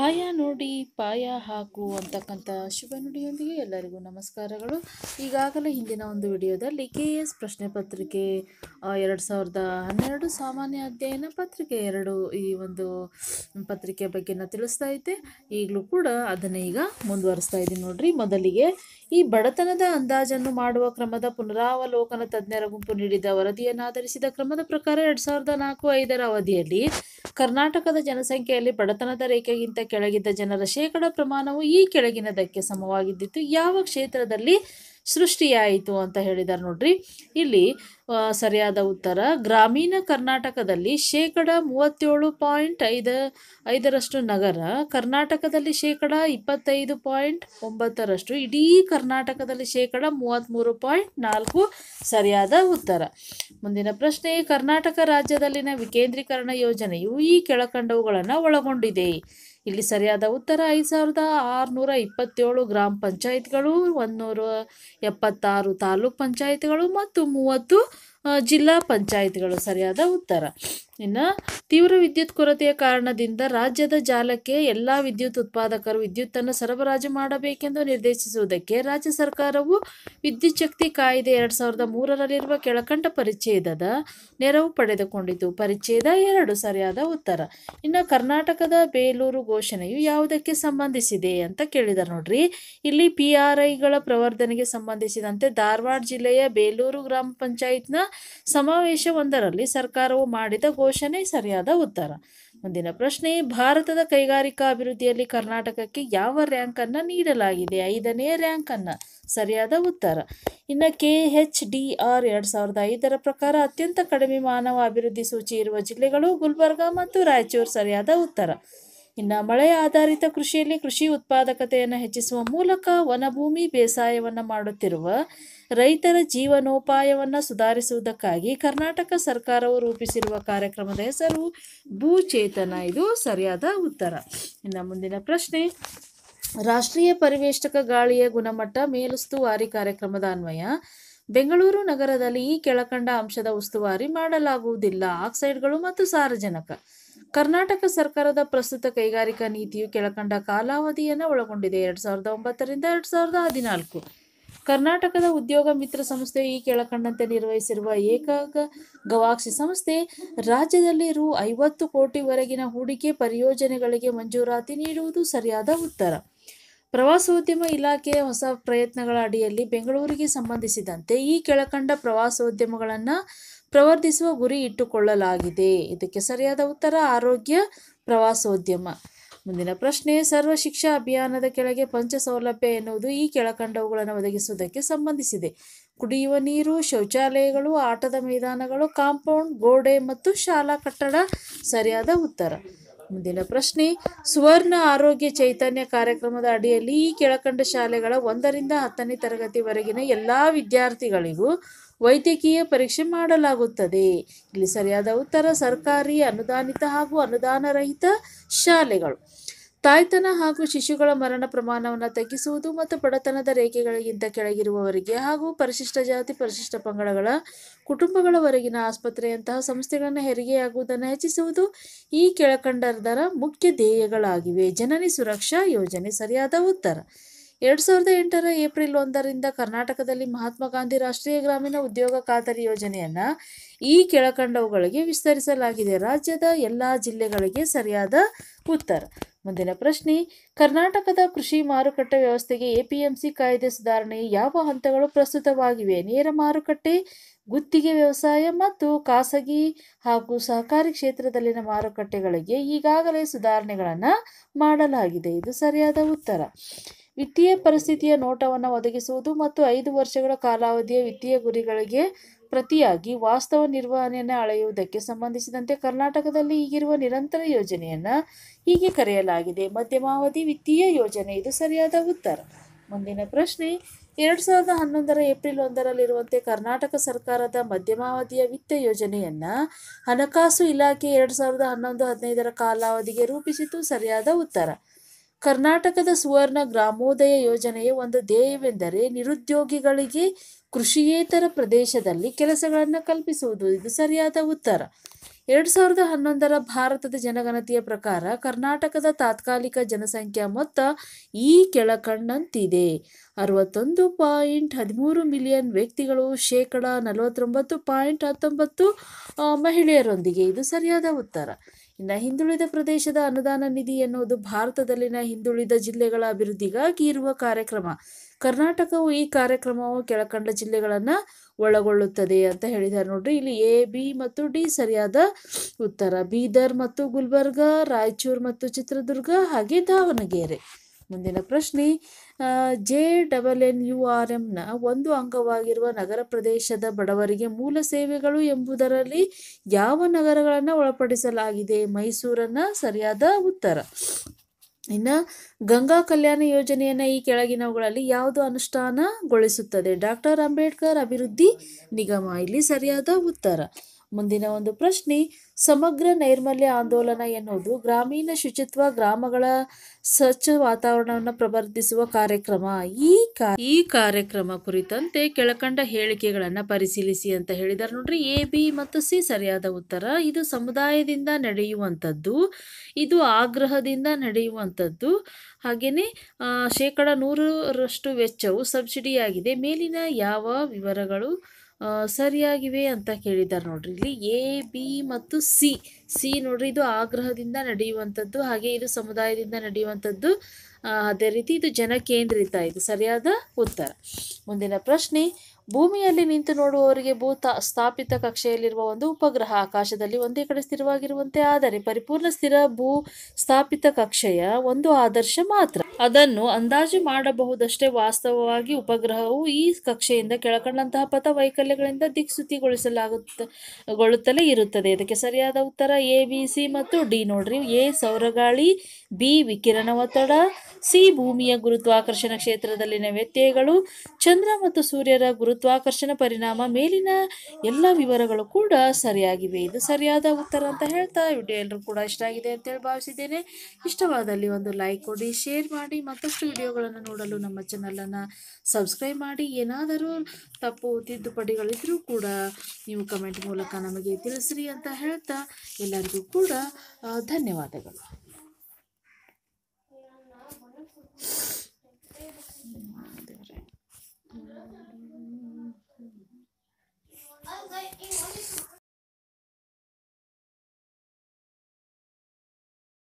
ಆಯಾ ನೋಡಿ ಪಾಯ ಹಾಕು ಅಂತಕ್ಕಂಥ ಶುಭ ನುಡಿಯೊಂದಿಗೆ ಎಲ್ಲರಿಗೂ ನಮಸ್ಕಾರಗಳು ಈಗಾಗಲೇ ಹಿಂದಿನ ಒಂದು ವಿಡಿಯೋದಲ್ಲಿ ಕೆ ಎಸ್ ಪ್ರಶ್ನೆ ಪತ್ರಿಕೆ ಎರಡು ಸಾವಿರದ ಹನ್ನೆರಡು ಸಾಮಾನ್ಯ ಅಧ್ಯಯನ ಪತ್ರಿಕೆ ಎರಡು ಈ ಒಂದು ಪತ್ರಿಕೆ ಬಗ್ಗೆ ನಾನು ತಿಳಿಸ್ತಾ ಇದ್ದೆ ಈಗಲೂ ಕೂಡ ಅದನ್ನು ಈಗ ಮುಂದುವರಿಸ್ತಾ ಇದ್ದೀನಿ ನೋಡಿರಿ ಮೊದಲಿಗೆ ಈ ಬಡತನದ ಅಂದಾಜನ್ನು ಮಾಡುವ ಕ್ರಮದ ಪುನರಾವಲೋಕನ ತಜ್ಞರ ಗುಂಪು ನೀಡಿದ ವರದಿಯನ್ನಾಧರಿಸಿದ ಕ್ರಮದ ಪ್ರಕಾರ ಎರಡ್ ಸಾವಿರದ ನಾಲ್ಕು ಐದರ ಅವಧಿಯಲ್ಲಿ ಕರ್ನಾಟಕದ ಜನಸಂಖ್ಯೆಯಲ್ಲಿ ಬಡತನದ ರೇಖೆಗಿಂತ ಕೆಳಗಿದ್ದ ಜನರ ಶೇಕಡ ಪ್ರಮಾಣವು ಈ ಕೆಳಗಿನದಕ್ಕೆ ಸಮವಾಗಿದ್ದಿತ್ತು ಯಾವ ಕ್ಷೇತ್ರದಲ್ಲಿ ಸೃಷ್ಟಿಯಾಯಿತು ಅಂತ ಹೇಳಿದ್ದಾರೆ ನೋಡ್ರಿ ಇಲ್ಲಿ ಸರಿಯಾದ ಉತ್ತರ ಗ್ರಾಮೀಣ ಕರ್ನಾಟಕದಲ್ಲಿ ಶೇಕಡ ಮೂವತ್ತೇಳು ಪಾಯಿಂಟ್ ಐದು ಐದರಷ್ಟು ನಗರ ಕರ್ನಾಟಕದಲ್ಲಿ ಶೇಕಡ ಇಪ್ಪತ್ತೈದು ಪಾಯಿಂಟ್ ಒಂಬತ್ತರಷ್ಟು ಇಡೀ ಕರ್ನಾಟಕದಲ್ಲಿ ಶೇಕಡ ಮೂವತ್ತ್ಮೂರು ಪಾಯಿಂಟ್ ನಾಲ್ಕು ಸರಿಯಾದ ಉತ್ತರ ಮುಂದಿನ ಪ್ರಶ್ನೆ ಕರ್ನಾಟಕ ರಾಜ್ಯದಲ್ಲಿನ ವಿಕೇಂದ್ರೀಕರಣ ಯೋಜನೆಯು ಈ ಕೆಳಕಂಡವುಗಳನ್ನು ಒಳಗೊಂಡಿದೆ ಇಲ್ಲಿ ಸರಿಯಾದ ಉತ್ತರ ಐದು ಸಾವಿರದ ಆರುನೂರ ಇಪ್ಪತ್ತೇಳು ಗ್ರಾಮ ಪಂಚಾಯತ್ಗಳು ಒಂದುನೂರ ಎಪ್ಪತ್ತಾರು ತಾಲೂಕ್ ಪಂಚಾಯತ್ಗಳು ಮತ್ತು ಮೂವತ್ತು ಜಿಲ್ಲಾ ಪಂಚಾಯತ್ಗಳು ಸರಿಯಾದ ಉತ್ತರ ಇನ್ನು ತೀವ್ರ ವಿದ್ಯುತ್ ಕೊರತೆಯ ಕಾರಣದಿಂದ ರಾಜ್ಯದ ಜಾಲಕ್ಕೆ ಎಲ್ಲ ವಿದ್ಯುತ್ ಉತ್ಪಾದಕರು ವಿದ್ಯುತ್ತನ್ನು ಸರಬರಾಜು ಮಾಡಬೇಕೆಂದು ನಿರ್ದೇಶಿಸುವುದಕ್ಕೆ ರಾಜ್ಯ ಸರ್ಕಾರವು ವಿದ್ಯುಚ್ಛಕ್ತಿ ಕಾಯ್ದೆ ಎರಡು ಸಾವಿರದ ಮೂರರಲ್ಲಿರುವ ಕೆಳಕಂಡ ಪರಿಚ್ಛೇದದ ನೆರವು ಪಡೆದುಕೊಂಡಿತು ಪರಿಚ್ಛೇದ ಎರಡು ಸರಿಯಾದ ಉತ್ತರ ಇನ್ನು ಕರ್ನಾಟಕದ ಬೇಲೂರು ಘೋಷಣೆಯು ಯಾವುದಕ್ಕೆ ಸಂಬಂಧಿಸಿದೆ ಅಂತ ಕೇಳಿದಾರೆ ನೋಡ್ರಿ ಇಲ್ಲಿ ಪಿ ಆರ್ ಐಗಳ ಪ್ರವರ್ಧನೆಗೆ ಸಂಬಂಧಿಸಿದಂತೆ ಧಾರವಾಡ ಜಿಲ್ಲೆಯ ಬೇಲೂರು ಗ್ರಾಮ ಪಂಚಾಯತ್ನ ಸಮಾವೇಶವೊಂದರಲ್ಲಿ ಸರ್ಕಾರವು ಮಾಡಿದ ಘೋಷಣೆ ಸರಿಯಾದ ಉತ್ತರ ಮುಂದಿನ ಪ್ರಶ್ನೆ ಭಾರತದ ಕೈಗಾರಿಕಾ ಅಭಿವೃದ್ಧಿಯಲ್ಲಿ ಕರ್ನಾಟಕಕ್ಕೆ ಯಾವ ರ್ಯಾಂಕನ್ನು ನೀಡಲಾಗಿದೆ ಐದನೇ ರ್ಯಾಂಕನ್ನು ಸರಿಯಾದ ಉತ್ತರ ಇನ್ನು ಕೆ ಎಚ್ ಡಿ ಆರ್ ಎರಡು ಸಾವಿರದ ಐದರ ಪ್ರಕಾರ ಅತ್ಯಂತ ಕಡಿಮೆ ಮಾನವ ಅಭಿವೃದ್ಧಿ ಸೂಚಿ ಇರುವ ಜಿಲ್ಲೆಗಳು ಗುಲ್ಬರ್ಗಾ ಮತ್ತು ರಾಯಚೂರು ಸರಿಯಾದ ಉತ್ತರ ಇನ್ನು ಮಳೆ ಆಧಾರಿತ ಕೃಷಿಯಲ್ಲಿ ಕೃಷಿ ಉತ್ಪಾದಕತೆಯನ್ನು ಹೆಚ್ಚಿಸುವ ಮೂಲಕ ವನಭೂಮಿ ಬೇಸಾಯವನ್ನು ಮಾಡುತ್ತಿರುವ ರೈತರ ಜೀವನೋಪಾಯವನ್ನು ಸುಧಾರಿಸುವುದಕ್ಕಾಗಿ ಕರ್ನಾಟಕ ಸರ್ಕಾರವು ರೂಪಿಸಿರುವ ಕಾರ್ಯಕ್ರಮದ ಹೆಸರು ಭೂಚೇತನ ಇದು ಸರಿಯಾದ ಉತ್ತರ ಇನ್ನು ಮುಂದಿನ ಪ್ರಶ್ನೆ ರಾಷ್ಟ್ರೀಯ ಪರಿವೇಷ್ಟಕ ಗಾಳಿಯ ಗುಣಮಟ್ಟ ಮೇಲುಸ್ತುವಾರಿ ಕಾರ್ಯಕ್ರಮದ ಅನ್ವಯ ಬೆಂಗಳೂರು ನಗರದಲ್ಲಿ ಈ ಕೆಳಕಂಡ ಅಂಶದ ಉಸ್ತುವಾರಿ ಮಾಡಲಾಗುವುದಿಲ್ಲ ಆಕ್ಸೈಡ್ಗಳು ಮತ್ತು ಸಾರಜನಕ ಕರ್ನಾಟಕ ಸರ್ಕಾರದ ಪ್ರಸ್ತುತ ಕೈಗಾರಿಕಾ ನೀತಿಯು ಕೆಳಕಂಡ ಕಾಲಾವಧಿಯನ್ನು ಒಳಗೊಂಡಿದೆ ಎರಡು ಸಾವಿರದ ಒಂಬತ್ತರಿಂದ ಎರಡು ಸಾವಿರದ ಹದಿನಾಲ್ಕು ಕರ್ನಾಟಕದ ಉದ್ಯೋಗ ಮಿತ್ರ ಸಂಸ್ಥೆ ಈ ಕೆಳಕಂಡಂತೆ ನಿರ್ವಹಿಸಿರುವ ಏಕ ಗವಾಕ್ಷಿ ಸಂಸ್ಥೆ ರಾಜ್ಯದಲ್ಲಿ ರು ಐವತ್ತು ಕೋಟಿವರೆಗಿನ ಹೂಡಿಕೆ ಪರಿಯೋಜನೆಗಳಿಗೆ ಮಂಜೂರಾತಿ ನೀಡುವುದು ಸರಿಯಾದ ಉತ್ತರ ಪ್ರವಾಸೋದ್ಯಮ ಇಲಾಖೆಯ ಹೊಸ ಪ್ರಯತ್ನಗಳ ಅಡಿಯಲ್ಲಿ ಬೆಂಗಳೂರಿಗೆ ಸಂಬಂಧಿಸಿದಂತೆ ಈ ಕೆಳಕಂಡ ಪ್ರವಾಸೋದ್ಯಮಗಳನ್ನು ಪ್ರವರ್ಧಿಸುವ ಗುರಿ ಇಟ್ಟುಕೊಳ್ಳಲಾಗಿದೆ ಇದಕ್ಕೆ ಸರಿಯಾದ ಉತ್ತರ ಆರೋಗ್ಯ ಪ್ರವಾಸೋದ್ಯಮ ಮುಂದಿನ ಪ್ರಶ್ನೆ ಸರ್ವ ಶಿಕ್ಷಾ ಅಭಿಯಾನದ ಕೆಳಗೆ ಪಂಚ ಸೌಲಭ್ಯ ಎನ್ನುವುದು ಈ ಕೆಳಕಂಡವುಗಳನ್ನು ಒದಗಿಸುವುದಕ್ಕೆ ಸಂಬಂಧಿಸಿದೆ ಕುಡಿಯುವ ನೀರು ಶೌಚಾಲಯಗಳು ಆಟದ ಮೈದಾನಗಳು ಕಾಂಪೌಂಡ್ ಗೋಡೆ ಮತ್ತು ಶಾಲಾ ಕಟ್ಟಡ ಸರಿಯಾದ ಉತ್ತರ ಮುಂದಿನ ಪ್ರಶ್ನೆ ಸುವರ್ಣ ಆರೋಗ್ಯ ಚೈತನ್ಯ ಕಾರ್ಯಕ್ರಮದ ಅಡಿಯಲ್ಲಿ ಈ ಕೆಳಕಂಡ ಶಾಲೆಗಳ ಒಂದರಿಂದ ಹತ್ತನೇ ತರಗತಿವರೆಗಿನ ಎಲ್ಲ ವಿದ್ಯಾರ್ಥಿಗಳಿಗೂ ವೈದ್ಯಕೀಯ ಪರೀಕ್ಷೆ ಮಾಡಲಾಗುತ್ತದೆ ಇಲ್ಲಿ ಸರಿಯಾದ ಉತ್ತರ ಸರ್ಕಾರಿ ಅನುದಾನಿತ ಹಾಗೂ ಅನುದಾನರಹಿತ ಶಾಲೆಗಳು ತಾಯ್ತನ ಹಾಗೂ ಶಿಶುಗಳ ಮರಣ ಪ್ರಮಾಣವನ್ನು ತಗ್ಗಿಸುವುದು ಮತ್ತು ಬಡತನದ ರೇಖೆಗಳಿಗಿಂತ ಕೆಳಗಿರುವವರಿಗೆ ಹಾಗೂ ಪರಿಶಿಷ್ಟ ಜಾತಿ ಪರಿಶಿಷ್ಟ ಪಂಗಡಗಳ ಕುಟುಂಬಗಳವರೆಗಿನ ಆಸ್ಪತ್ರೆಯಂತಹ ಸಂಸ್ಥೆಗಳನ್ನು ಹೆರಿಗೆಯಾಗುವುದನ್ನು ಹೆಚ್ಚಿಸುವುದು ಈ ಕೆಳಕಂಡದರ ಮುಖ್ಯ ಧ್ಯೇಯಗಳಾಗಿವೆ ಜನನಿ ಸುರಕ್ಷಾ ಯೋಜನೆ ಸರಿಯಾದ ಉತ್ತರ ಎರಡು ಸಾವಿರದ ಎಂಟರ ಏಪ್ರಿಲ್ ಒಂದರಿಂದ ಕರ್ನಾಟಕದಲ್ಲಿ ಮಹಾತ್ಮ ಗಾಂಧಿ ರಾಷ್ಟ್ರೀಯ ಗ್ರಾಮೀಣ ಉದ್ಯೋಗ ಖಾತರಿ ಯೋಜನೆಯನ್ನು ಈ ಕೆಳಕಂಡವುಗಳಿಗೆ ವಿಸ್ತರಿಸಲಾಗಿದೆ ರಾಜ್ಯದ ಎಲ್ಲ ಜಿಲ್ಲೆಗಳಿಗೆ ಸರಿಯಾದ ಉತ್ತರ ಮುಂದಿನ ಪ್ರಶ್ನೆ ಕರ್ನಾಟಕದ ಕೃಷಿ ಮಾರುಕಟ್ಟೆ ವ್ಯವಸ್ಥೆಗೆ ಸಿ ಕಾಯ್ದೆ ಸುಧಾರಣೆ ಯಾವ ಹಂತಗಳು ಪ್ರಸ್ತುತವಾಗಿವೆ ನೇರ ಮಾರುಕಟ್ಟೆ ಗುತ್ತಿಗೆ ವ್ಯವಸಾಯ ಮತ್ತು ಖಾಸಗಿ ಹಾಗೂ ಸಹಕಾರಿ ಕ್ಷೇತ್ರದಲ್ಲಿನ ಮಾರುಕಟ್ಟೆಗಳಿಗೆ ಈಗಾಗಲೇ ಸುಧಾರಣೆಗಳನ್ನು ಮಾಡಲಾಗಿದೆ ಇದು ಸರಿಯಾದ ಉತ್ತರ ವಿತ್ತೀಯ ಪರಿಸ್ಥಿತಿಯ ನೋಟವನ್ನು ಒದಗಿಸುವುದು ಮತ್ತು ಐದು ವರ್ಷಗಳ ಕಾಲಾವಧಿಯ ವಿತ್ತೀಯ ಗುರಿಗಳಿಗೆ ಪ್ರತಿಯಾಗಿ ವಾಸ್ತವ ನಿರ್ವಹಣೆಯನ್ನು ಅಳೆಯುವುದಕ್ಕೆ ಸಂಬಂಧಿಸಿದಂತೆ ಕರ್ನಾಟಕದಲ್ಲಿ ಈಗಿರುವ ನಿರಂತರ ಯೋಜನೆಯನ್ನು ಹೀಗೆ ಕರೆಯಲಾಗಿದೆ ಮಧ್ಯಮಾವಧಿ ವಿತ್ತೀಯ ಯೋಜನೆ ಇದು ಸರಿಯಾದ ಉತ್ತರ ಮುಂದಿನ ಪ್ರಶ್ನೆ ಎರಡು ಸಾವಿರದ ಹನ್ನೊಂದರ ಏಪ್ರಿಲ್ ಒಂದರಲ್ಲಿರುವಂತೆ ಕರ್ನಾಟಕ ಸರ್ಕಾರದ ಮಧ್ಯಮಾವಧಿಯ ವಿತ್ತ ಯೋಜನೆಯನ್ನು ಹಣಕಾಸು ಇಲಾಖೆ ಎರಡು ಸಾವಿರದ ಹನ್ನೊಂದು ಹದಿನೈದರ ಕಾಲಾವಧಿಗೆ ರೂಪಿಸಿತು ಸರಿಯಾದ ಉತ್ತರ ಕರ್ನಾಟಕದ ಸುವರ್ಣ ಗ್ರಾಮೋದಯ ಯೋಜನೆಯ ಒಂದು ಧ್ಯೇಯವೆಂದರೆ ನಿರುದ್ಯೋಗಿಗಳಿಗೆ ಕೃಷಿಯೇತರ ಪ್ರದೇಶದಲ್ಲಿ ಕೆಲಸಗಳನ್ನು ಕಲ್ಪಿಸುವುದು ಇದು ಸರಿಯಾದ ಉತ್ತರ ಎರಡು ಸಾವಿರದ ಹನ್ನೊಂದರ ಭಾರತದ ಜನಗಣತಿಯ ಪ್ರಕಾರ ಕರ್ನಾಟಕದ ತಾತ್ಕಾಲಿಕ ಜನಸಂಖ್ಯಾ ಮೊತ್ತ ಈ ಕೆಳಕಣ್ಣಂತಿದೆ ಅರವತ್ತೊಂದು ಪಾಯಿಂಟ್ ಹದಿಮೂರು ಮಿಲಿಯನ್ ವ್ಯಕ್ತಿಗಳು ಶೇಕಡ ನಲವತ್ತೊಂಬತ್ತು ಪಾಯಿಂಟ್ ಹತ್ತೊಂಬತ್ತು ಮಹಿಳೆಯರೊಂದಿಗೆ ಇದು ಸರಿಯಾದ ಉತ್ತರ ಇನ್ನು ಹಿಂದುಳಿದ ಪ್ರದೇಶದ ಅನುದಾನ ನಿಧಿ ಎನ್ನುವುದು ಭಾರತದಲ್ಲಿನ ಹಿಂದುಳಿದ ಜಿಲ್ಲೆಗಳ ಅಭಿವೃದ್ಧಿಗಾಗಿ ಇರುವ ಕಾರ್ಯಕ್ರಮ ಕರ್ನಾಟಕವು ಈ ಕಾರ್ಯಕ್ರಮವು ಕೆಳಕಂಡ ಜಿಲ್ಲೆಗಳನ್ನು ಒಳಗೊಳ್ಳುತ್ತದೆ ಅಂತ ಹೇಳಿದ್ದಾರೆ ನೋಡ್ರಿ ಇಲ್ಲಿ ಎ ಬಿ ಮತ್ತು ಡಿ ಸರಿಯಾದ ಉತ್ತರ ಬೀದರ್ ಮತ್ತು ಗುಲ್ಬರ್ಗ ರಾಯಚೂರು ಮತ್ತು ಚಿತ್ರದುರ್ಗ ಹಾಗೆ ದಾವಣಗೆರೆ ಮುಂದಿನ ಪ್ರಶ್ನೆ J double N U R ಎಂನ ಒಂದು ಅಂಗವಾಗಿರುವ ನಗರ ಪ್ರದೇಶದ ಬಡವರಿಗೆ ಮೂಲ ಸೇವೆಗಳು ಎಂಬುದರಲ್ಲಿ ಯಾವ ನಗರಗಳನ್ನು ಒಳಪಡಿಸಲಾಗಿದೆ ಮೈಸೂರನ್ನ ಸರಿಯಾದ ಉತ್ತರ ಇನ್ನು ಗಂಗಾ ಕಲ್ಯಾಣ ಯೋಜನೆಯನ್ನು ಈ ಕೆಳಗಿನವುಗಳಲ್ಲಿ ಯಾವುದು ಅನುಷ್ಠಾನಗೊಳಿಸುತ್ತದೆ ಡಾಕ್ಟರ್ ಅಂಬೇಡ್ಕರ್ ಅಭಿವೃದ್ಧಿ ನಿಗಮ ಇಲ್ಲಿ ಸರಿಯಾದ ಉತ್ತರ ಮುಂದಿನ ಒಂದು ಪ್ರಶ್ನೆ ಸಮಗ್ರ ನೈರ್ಮಲ್ಯ ಆಂದೋಲನ ಎನ್ನುವುದು ಗ್ರಾಮೀಣ ಶುಚಿತ್ವ ಗ್ರಾಮಗಳ ಸ್ವಚ್ಛ ವಾತಾವರಣವನ್ನು ಪ್ರವರ್ತಿಸುವ ಕಾರ್ಯಕ್ರಮ ಈ ಈ ಕಾರ್ಯಕ್ರಮ ಕುರಿತಂತೆ ಕೆಳಕಂಡ ಹೇಳಿಕೆಗಳನ್ನು ಪರಿಶೀಲಿಸಿ ಅಂತ ಹೇಳಿದಾರೆ ನೋಡ್ರಿ ಎ ಬಿ ಮತ್ತು ಸಿ ಸರಿಯಾದ ಉತ್ತರ ಇದು ಸಮುದಾಯದಿಂದ ನಡೆಯುವಂಥದ್ದು ಇದು ಆಗ್ರಹದಿಂದ ನಡೆಯುವಂಥದ್ದು ಹಾಗೆಯೇ ಶೇಕಡ ನೂರರಷ್ಟು ವೆಚ್ಚವು ಸಬ್ಸಿಡಿಯಾಗಿದೆ ಮೇಲಿನ ಯಾವ ವಿವರಗಳು ಸರಿಯಾಗಿವೆ ಅಂತ ಕೇಳಿದ್ದಾರೆ ನೋಡ್ರಿ ಇಲ್ಲಿ ಎ ಬಿ ಮತ್ತು ಸಿ ಸಿ ನೋಡ್ರಿ ಇದು ಆಗ್ರಹದಿಂದ ನಡೆಯುವಂಥದ್ದು ಹಾಗೆ ಇದು ಸಮುದಾಯದಿಂದ ನಡೆಯುವಂಥದ್ದು ಅದೇ ರೀತಿ ಇದು ಜನಕೇಂದ್ರಿತ ಇದು ಸರಿಯಾದ ಉತ್ತರ ಮುಂದಿನ ಪ್ರಶ್ನೆ ಭೂಮಿಯಲ್ಲಿ ನಿಂತು ನೋಡುವವರಿಗೆ ಭೂ ಸ್ಥಾಪಿತ ಕಕ್ಷೆಯಲ್ಲಿರುವ ಒಂದು ಉಪಗ್ರಹ ಆಕಾಶದಲ್ಲಿ ಒಂದೇ ಕಡೆ ಸ್ಥಿರವಾಗಿರುವಂತೆ ಆದರೆ ಪರಿಪೂರ್ಣ ಸ್ಥಿರ ಭೂ ಸ್ಥಾಪಿತ ಕಕ್ಷೆಯ ಒಂದು ಆದರ್ಶ ಮಾತ್ರ ಅದನ್ನು ಅಂದಾಜು ಮಾಡಬಹುದಷ್ಟೇ ವಾಸ್ತವವಾಗಿ ಉಪಗ್ರಹವು ಈ ಕಕ್ಷೆಯಿಂದ ಕೆಳಕಂಡಂತಹ ಪಥ ವೈಕಲ್ಯಗಳಿಂದ ದಿಕ್ಸುತಿಗೊಳಿಸಲಾಗುತ್ತಗೊಳ್ಳುತ್ತಲೇ ಇರುತ್ತದೆ ಇದಕ್ಕೆ ಸರಿಯಾದ ಉತ್ತರ ಎ ಬಿ ಸಿ ಮತ್ತು ಡಿ ನೋಡ್ರಿ ಎ ಸೌರಗಾಳಿ ಬಿ ವಿಕಿರಣ ಒತ್ತಡ ಸಿ ಭೂಮಿಯ ಗುರುತ್ವಾಕರ್ಷಣ ಕ್ಷೇತ್ರದಲ್ಲಿನ ವ್ಯತ್ಯಯಗಳು ಚಂದ್ರ ಮತ್ತು ಸೂರ್ಯರ ಗುರುತ್ವಾಕರ್ಷಣ ಪರಿಣಾಮ ಮೇಲಿನ ಎಲ್ಲ ವಿವರಗಳು ಕೂಡ ಸರಿಯಾಗಿವೆ ಇದು ಸರಿಯಾದ ಉತ್ತರ ಅಂತ ಹೇಳ್ತಾ ವಿಡಿಯೋ ಎಲ್ಲರೂ ಕೂಡ ಇಷ್ಟ ಆಗಿದೆ ಅಂತೇಳಿ ಭಾವಿಸಿದ್ದೇನೆ ಇಷ್ಟವಾದಲ್ಲಿ ಒಂದು ಲೈಕ್ ಕೊಡಿ ಶೇರ್ ಮಾಡಿ ಮಾಡಿ ಮತ್ತಷ್ಟು ವಿಡಿಯೋಗಳನ್ನು ನೋಡಲು ನಮ್ಮ ಚಾನಲನ್ನು ಸಬ್ಸ್ಕ್ರೈಬ್ ಮಾಡಿ ಏನಾದರೂ ತಪ್ಪು ತಿದ್ದುಪಡಿಗಳಿದ್ದರೂ ಕೂಡ ನೀವು ಕಮೆಂಟ್ ಮೂಲಕ ನಮಗೆ ತಿಳಿಸ್ರಿ ಅಂತ ಹೇಳ್ತಾ ಎಲ್ಲರಿಗೂ ಕೂಡ ಧನ್ಯವಾದಗಳು